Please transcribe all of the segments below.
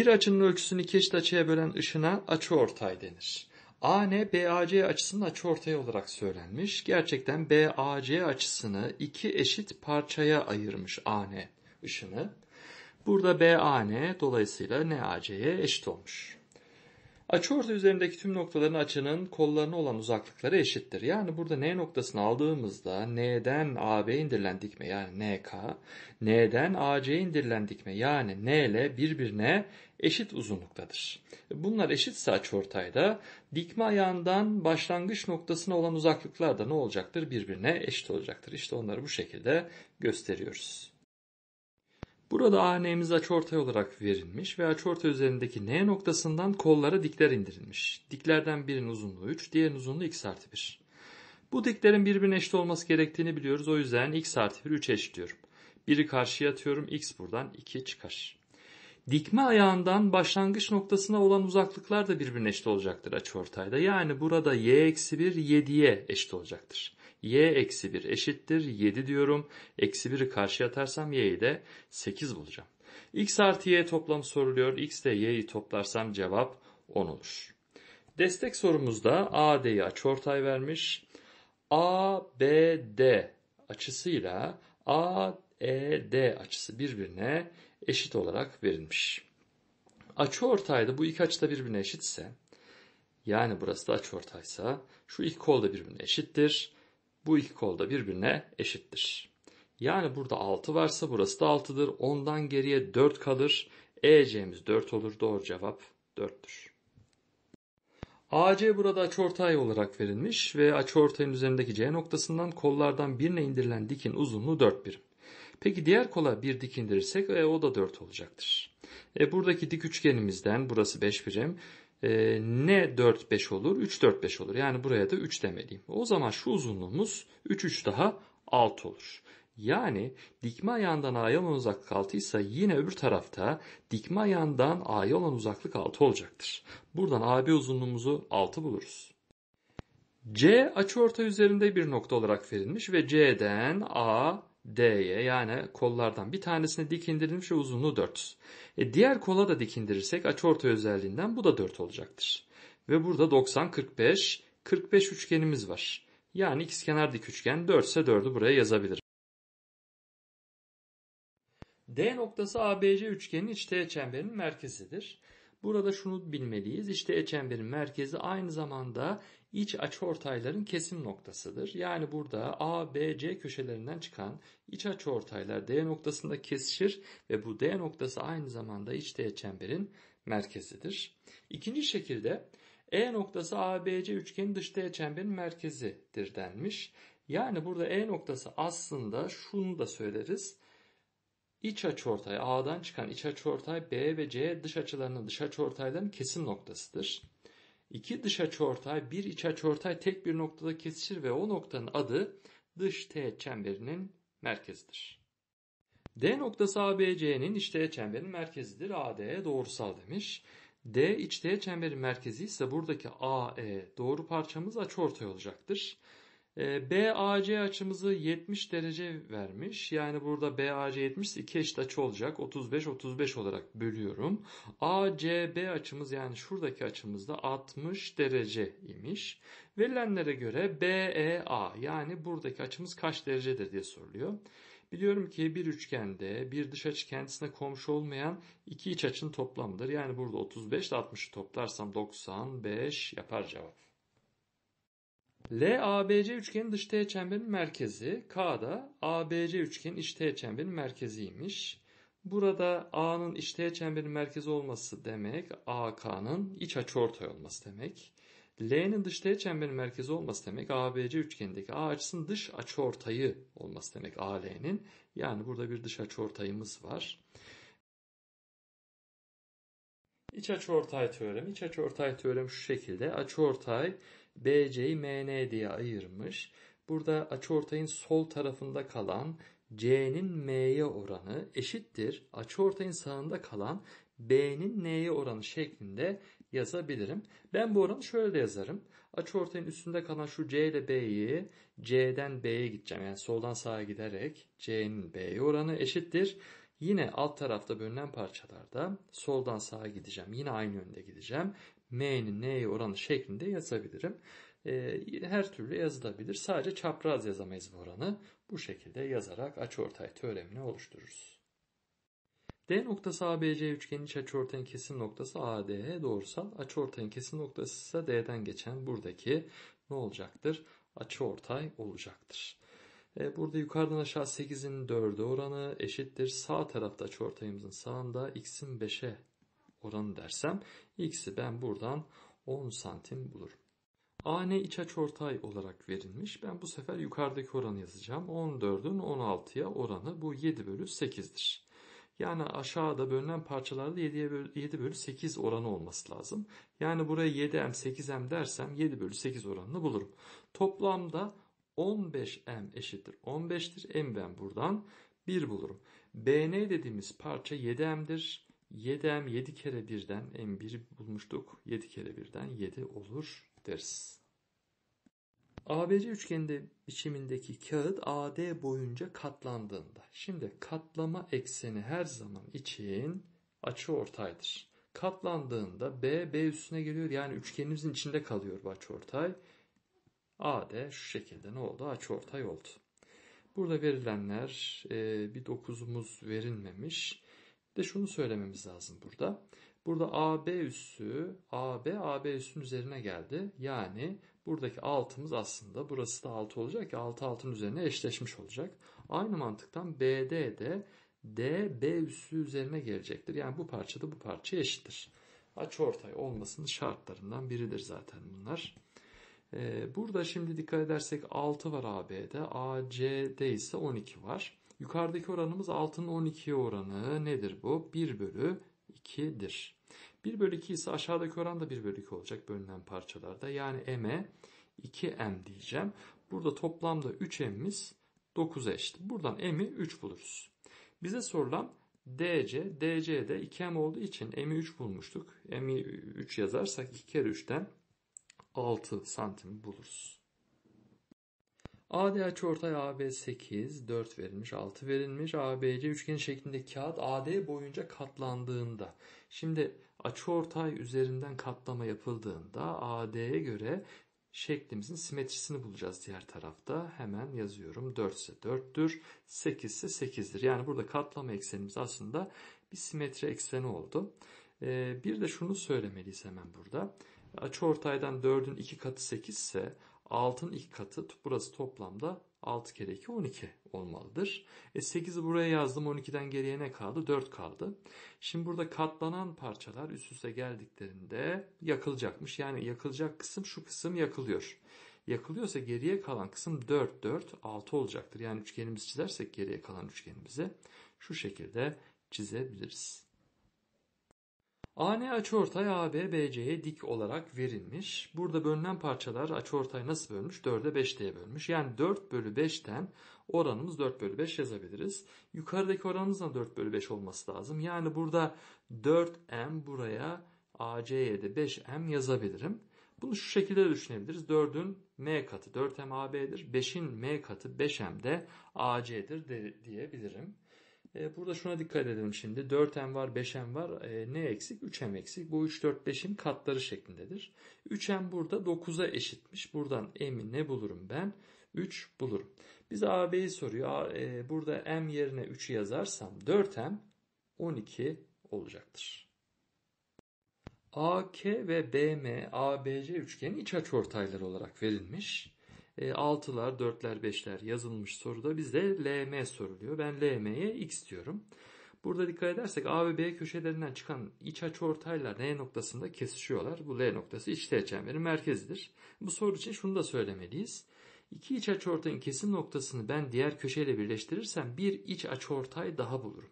Bir açının ölçüsünü iki eşit açıya bölen ışına açı ortay denir. AN BAC açısının açı ortaya olarak söylenmiş. Gerçekten BAC açısını iki eşit parçaya ayırmış AN ışını. Burada BAN dolayısıyla NAC'ye eşit olmuş. Açıorta üzerindeki tüm noktaların açının kollarına olan uzaklıkları eşittir. Yani burada N noktasını aldığımızda N'den AB indirilen dikme yani NK, N'den AC indirilen dikme yani N ile birbirine eşit uzunluktadır. Bunlar eşitse açıortayda dikme ayağından başlangıç noktasına olan uzaklıklar da ne olacaktır? Birbirine eşit olacaktır. İşte onları bu şekilde gösteriyoruz. Burada hanemiz açıortay olarak verilmiş ve açıortay üzerindeki N noktasından kollara dikler indirilmiş. Diklerden birinin uzunluğu 3, diğerinin uzunluğu x artı 1. Bu diklerin birbirine eşit olması gerektiğini biliyoruz. O yüzden x artı 1 3'e eşitliyorum. Biri karşıya atıyorum. x buradan 2 çıkar. Dikme ayağından başlangıç noktasına olan uzaklıklar da birbirine eşit olacaktır açıortayda. Yani burada y eksi 1 7'ye eşit olacaktır y eksi 1 eşittir 7 diyorum. Eksi 1'i karşıya atarsam y'yi de 8 bulacağım. x artı y toplamı soruluyor. x de y'yi toplarsam cevap 10 olur. Destek sorumuzda AD'yi açıortay vermiş. ABD açısıyla AED açısı birbirine eşit olarak verilmiş. Açı bu iki açı da birbirine eşitse yani burası da açıortaysa şu iki kol da birbirine eşittir. Bu iki kolda birbirine eşittir. Yani burada 6 varsa burası da 6'dır. Ondan geriye 4 kalır. EC'miz 4 olur. Doğru cevap 4'tür. AC burada açıortay olarak verilmiş ve açıortayın üzerindeki C noktasından kollardan birine indirilen dikin uzunluğu 4 birim. Peki diğer kola bir dik indirirsek e, o da 4 olacaktır. E, buradaki dik üçgenimizden burası 5 birim e, ne 4-5 olur? 3-4-5 olur. Yani buraya da 3 demeliyim. O zaman şu uzunluğumuz 3-3 daha 6 olur. Yani dikme ayağından A'ya olan uzaklık 6 ise yine öbür tarafta dikme ayağından A'ya olan uzaklık 6 olacaktır. Buradan AB uzunluğumuzu 6 buluruz. C açıortay üzerinde bir nokta olarak verilmiş ve C'den A D'ye yani kollardan bir tanesine dik indirilmiş ve uzunluğu 4. E diğer kola da dik indirirsek açıorta özelliğinden bu da 4 olacaktır. Ve burada 90, 45, 45 üçgenimiz var. Yani ikizkenar dik üçgen 4 ise 4'ü buraya yazabilirim. D noktası ABC üçgenin iç teğet çemberinin merkezidir. Burada şunu bilmeliyiz. İşte eçemberin merkezi aynı zamanda iç açıortayların kesim noktasıdır. Yani burada A, B, C köşelerinden çıkan iç açıortaylar D noktasında kesişir ve bu D noktası aynı zamanda iç D çemberin merkezidir. İkinci şekilde E noktası ABC üçgenin dış D çemberin merkezidir denmiş. Yani burada E noktası aslında şunu da söyleriz. İç açıortay A'dan çıkan iç açıortay B ve C dış açılarının dış açıortayların kesim noktasıdır. İki dış açıortay bir iç açıortay tek bir noktada kesişir ve o noktanın adı dış teğet çemberinin merkezidir. D noktası ABC'nin iç teğet çemberinin merkezidir. AD doğrusal demiş. D iç teğet çemberin merkezi ise buradaki AE doğru parçamız açıortay olacaktır. Ee, BAC açımızı 70 derece vermiş. Yani burada BAC 70 ise 2 eşit açı olacak. 35 35 olarak bölüyorum. ACB açımız yani şuradaki açımızda 60 derece imiş. Verilenlere göre BEA yani buradaki açımız kaç derecedir diye soruluyor. Biliyorum ki bir üçgende bir dış açı kendisine komşu olmayan iki iç açının toplamıdır. Yani burada 35 ile 60'ı toplarsam 95 yapar cevap. LABC üçgenin dış teğet çemberin merkezi, K'da ABC üçgenin iç teğet çemberin merkeziymiş. Burada A'nın iç teğet çemberin merkezi olması demek, AK'nın iç açıortay olması demek. L'nin dış teğet çemberin merkezi olması demek, ABC üçgenindeki A açısının dış açıortayı olması demek AL'nin. Yani burada bir dış açıortayımız var. İç açıortay teoremi. İç açıortay teoremi şu şekilde. Açıortay BC'yi MN diye ayırmış. Burada açıortayın sol tarafında kalan C'nin M'ye oranı eşittir açıortayın sağında kalan B'nin N'ye oranı şeklinde yazabilirim. Ben bu oranı şöyle de yazarım. Açıortayın üstünde kalan şu C ile B'yi C'den B'ye gideceğim. Yani soldan sağa giderek C'nin B'ye oranı eşittir Yine alt tarafta bölünen parçalarda soldan sağa gideceğim. Yine aynı yönde gideceğim. M'nin N'ye oranı şeklinde yazabilirim. Ee, her türlü yazılabilir. Sadece çapraz yazamayız bu oranı. Bu şekilde yazarak açıortay teoremini oluştururuz. D noktası ABC üçgenin iç açıortayın kesim noktası ADE doğrusal. Açıortayın kesim noktası ise D'den geçen buradaki ne olacaktır? Açıortay olacaktır. E, burada yukarıdan aşağı 8'in 4'ü oranı eşittir. Sağ tarafta çortayımızın sağında x'in 5'e oranı dersem x'i ben buradan 10 santim bulurum. A ne iç açıortay olarak verilmiş. Ben bu sefer yukarıdaki oranı yazacağım. 14'ün 16'ya oranı bu 7 bölü 8'dir. Yani aşağıda bölünen parçalarda 7, bölü, 7 bölü 8 oranı olması lazım. Yani buraya 7m 8m dersem 7 bölü 8 oranını bulurum. Toplamda 15m eşittir 15'tir. m ben buradan 1 bulurum. bn dediğimiz parça 7m'dir. 7m 7 kere 1'den m1 bulmuştuk. 7 kere 1'den 7 olur deriz. ABC üçgeninde biçimindeki kağıt AD boyunca katlandığında. Şimdi katlama ekseni her zaman için açı ortaydır. Katlandığında B, B üstüne geliyor. Yani üçgenimizin içinde kalıyor bu açı ortay. A de şu şekilde ne oldu? Açıortay oldu. Burada verilenler e, bir dokuzumuz verilmemiş. Bir de şunu söylememiz lazım burada. Burada AB üssü AB AB üssünün üzerine geldi. Yani buradaki altımız aslında burası da 6 olacak ya 6 altın üzerine eşleşmiş olacak. Aynı mantıktan BD de D B üssü üzerine gelecektir. Yani bu parça da bu parça eşittir. Açı ortay olmasının şartlarından biridir zaten bunlar. Ee, burada şimdi dikkat edersek 6 var AB'de. AC'de ise 12 var. Yukarıdaki oranımız 6'nın 12'ye oranı nedir bu? 1 bölü 2'dir. 1 bölü 2 ise aşağıdaki oran da 1 bölü 2 olacak bölünen parçalarda. Yani m'e 2m diyeceğim. Burada toplamda 3 mmiz 9 eşit. Buradan m'i 3 buluruz. Bize sorulan dc, dc de 2m olduğu için m'i 3 bulmuştuk. m'i 3 yazarsak 2 kere 3'ten 6 santim buluruz. AD açıortay AB 8, 4 verilmiş, 6 verilmiş. ABC üçgen şeklinde kağıt AD boyunca katlandığında. Şimdi açıortay üzerinden katlama yapıldığında AD'ye göre şeklimizin simetrisini bulacağız diğer tarafta. Hemen yazıyorum. 4 ise 4'tür. 8 ise 8'dir. Yani burada katlama eksenimiz aslında bir simetri ekseni oldu. Ee, bir de şunu söylemeliyiz hemen burada. Açıortaydan 4'ün 2 katı 8 ise 6'nın 2 katı burası toplamda 6 kere 2 12 olmalıdır. E 8'i buraya yazdım 12'den geriye ne kaldı? 4 kaldı. Şimdi burada katlanan parçalar üst üste geldiklerinde yakılacakmış. Yani yakılacak kısım şu kısım yakılıyor. Yakılıyorsa geriye kalan kısım 4 4 6 olacaktır. Yani üçgenimizi çizersek geriye kalan üçgenimizi şu şekilde çizebiliriz. AN açıortay AB BC'ye dik olarak verilmiş. Burada bölünen parçalar açıortay nasıl bölmüş? 4'e 5 diye bölmüş. Yani 4 bölü 5'ten oranımız 4 bölü 5 yazabiliriz. Yukarıdaki oranımız da 4 bölü 5 olması lazım. Yani burada 4M buraya AC'ye de 5M yazabilirim. Bunu şu şekilde düşünebiliriz. 4'ün M katı 4M AB'dir. 5'in M katı 5M de AC'dir diyebilirim. E, burada şuna dikkat edelim şimdi. 4m var, 5m var. E, ne eksik? 3m eksik. Bu 3, 4, 5'in katları şeklindedir. 3m burada 9'a eşitmiş. Buradan m'i ne bulurum ben? 3 bulurum. Bize AB'yi soruyor. E, burada m yerine 3'ü yazarsam 4m 12 olacaktır. AK ve BM, ABC üçgeni iç açı ortayları olarak verilmiş. 6'lar, e, 4'ler, 5'ler yazılmış soruda bize LM soruluyor. Ben LM'ye X diyorum. Burada dikkat edersek A ve B köşelerinden çıkan iç açı ortaylar N noktasında kesişiyorlar. Bu L noktası içte çemberin merkezidir. Bu soru için şunu da söylemeliyiz. İki iç açı ortayın kesim noktasını ben diğer köşeyle birleştirirsem bir iç açı ortay daha bulurum.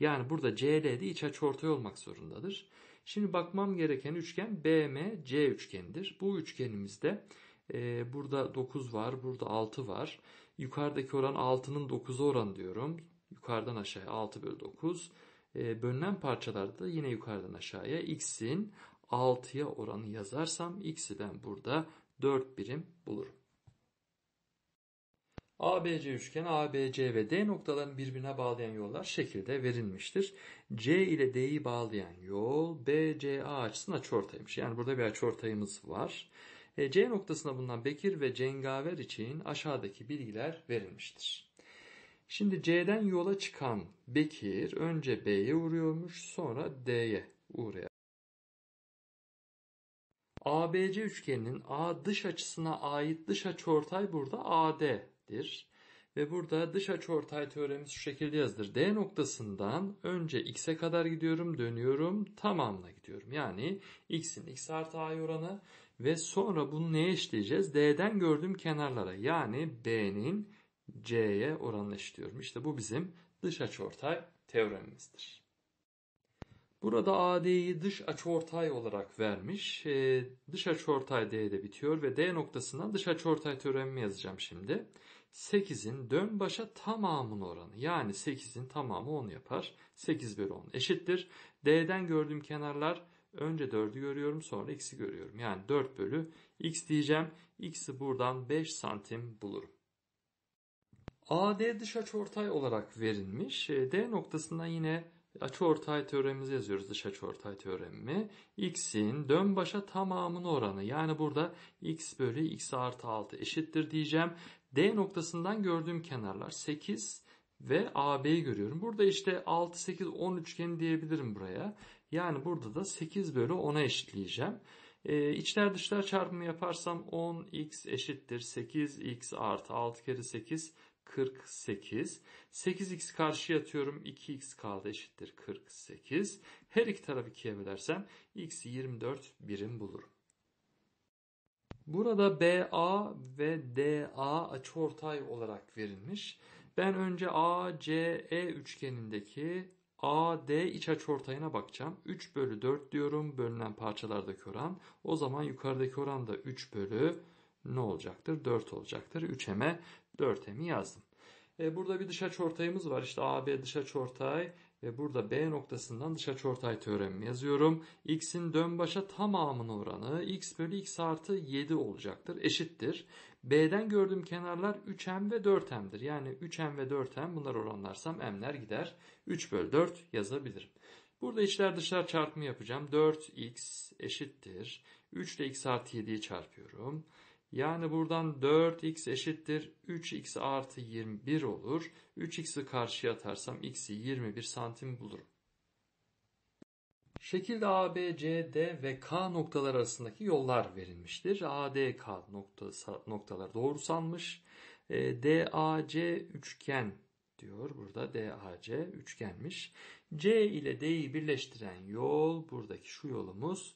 Yani burada CL'de iç açı ortay olmak zorundadır. Şimdi bakmam gereken üçgen BMC üçgenidir. Bu üçgenimizde ee, burada 9 var, burada 6 var. Yukarıdaki oran 6'nın 9'a oran diyorum. Yukarıdan aşağıya 6 bölü 9. E, ee, bölünen parçalarda yine yukarıdan aşağıya x'in 6'ya oranı yazarsam x'i ben burada 4 birim bulurum. ABC üçgen ABC ve D noktalarını birbirine bağlayan yollar şekilde verilmiştir. C ile D'yi bağlayan yol BCA açısının açıortaymış. Yani burada bir açıortayımız var. E, C noktasına bulunan Bekir ve Cengaver için aşağıdaki bilgiler verilmiştir. Şimdi C'den yola çıkan Bekir önce B'ye uğruyormuş sonra D'ye uğrayar. ABC üçgeninin A dış açısına ait dış açıortay burada AD'dir. Ve burada dış açıortay teoremi şu şekilde yazılır. D noktasından önce x'e kadar gidiyorum, dönüyorum, tamamla gidiyorum. Yani x'in x artı a'ya oranı ve sonra bunu neye işleyeceğiz? D'den gördüğüm kenarlara yani B'nin C'ye oranla işliyorum. İşte bu bizim dış açıortay teoremimizdir. Burada AD'yi dış açıortay olarak vermiş. Ee, dış açıortay D'de bitiyor ve D noktasından dış açıortay teoremimi yazacağım şimdi. 8'in dön başa tamamın oranı yani 8'in tamamı 10 yapar. 8 bölü 10 eşittir. D'den gördüğüm kenarlar Önce 4'ü görüyorum sonra x'i görüyorum. Yani 4 bölü x diyeceğim. X'i buradan 5 santim bulurum. AD dış açıortay olarak verilmiş. E, D noktasından yine açıortay teoremimizi yazıyoruz. Dış açıortay teoremi. X'in dön başa tamamının oranı. Yani burada x bölü x artı 6 eşittir diyeceğim. D noktasından gördüğüm kenarlar 8 ve AB'yi görüyorum. Burada işte 6, 8, 10 üçgeni diyebilirim buraya. Yani burada da 8 bölü 10'a eşitleyeceğim. E, içler dışlar çarpımı yaparsam 10x eşittir 8x artı 6 kere 8 48. 8x karşıya atıyorum 2x kaldı eşittir 48. Her iki tarafı 2'ye bölersem x 24 birim bulurum. Burada BA ve DA açıortay olarak verilmiş. Ben önce ACE üçgenindeki AD iç açıortayına bakacağım. 3 bölü 4 diyorum. Bölünen parçalardaki oran. O zaman yukarıdaki oran da 3 bölü ne olacaktır? 4 olacaktır. 3M'e 4M'i yazdım. E, burada bir dış açıortayımız var. İşte AB dış açıortay ve burada B noktasından dış açıortay teoremimi yazıyorum. X'in dönbaşa tamamının oranı x bölü x artı 7 olacaktır. Eşittir. B'den gördüğüm kenarlar 3M ve 4M'dir. Yani 3M ve 4M bunlar oranlarsam M'ler gider. 3 bölü 4 yazabilirim. Burada içler dışlar çarpımı yapacağım. 4x eşittir. 3 ile x artı 7'yi çarpıyorum. Yani buradan 4x eşittir 3x artı 21 olur. 3x'i karşıya atarsam x'i 21 santim bulurum. Şekilde A, B, C, D ve K noktalar arasındaki yollar verilmiştir. A, D, K noktası, noktalar doğrusanmış. E, D, A, C üçgen diyor. Burada D, A, C üçgenmiş. C ile D'yi birleştiren yol buradaki şu yolumuz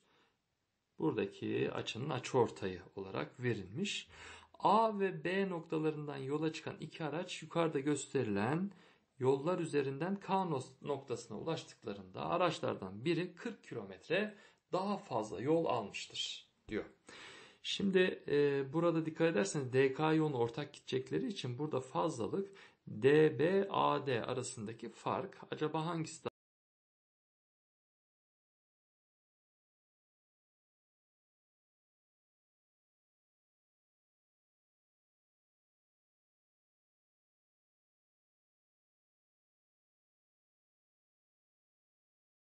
buradaki açının açıortayı olarak verilmiş. A ve B noktalarından yola çıkan iki araç yukarıda gösterilen yollar üzerinden Kanos noktasına ulaştıklarında araçlardan biri 40 kilometre daha fazla yol almıştır diyor. Şimdi e, burada dikkat ederseniz DK yolun ortak gidecekleri için burada fazlalık DBAD arasındaki fark acaba hangisi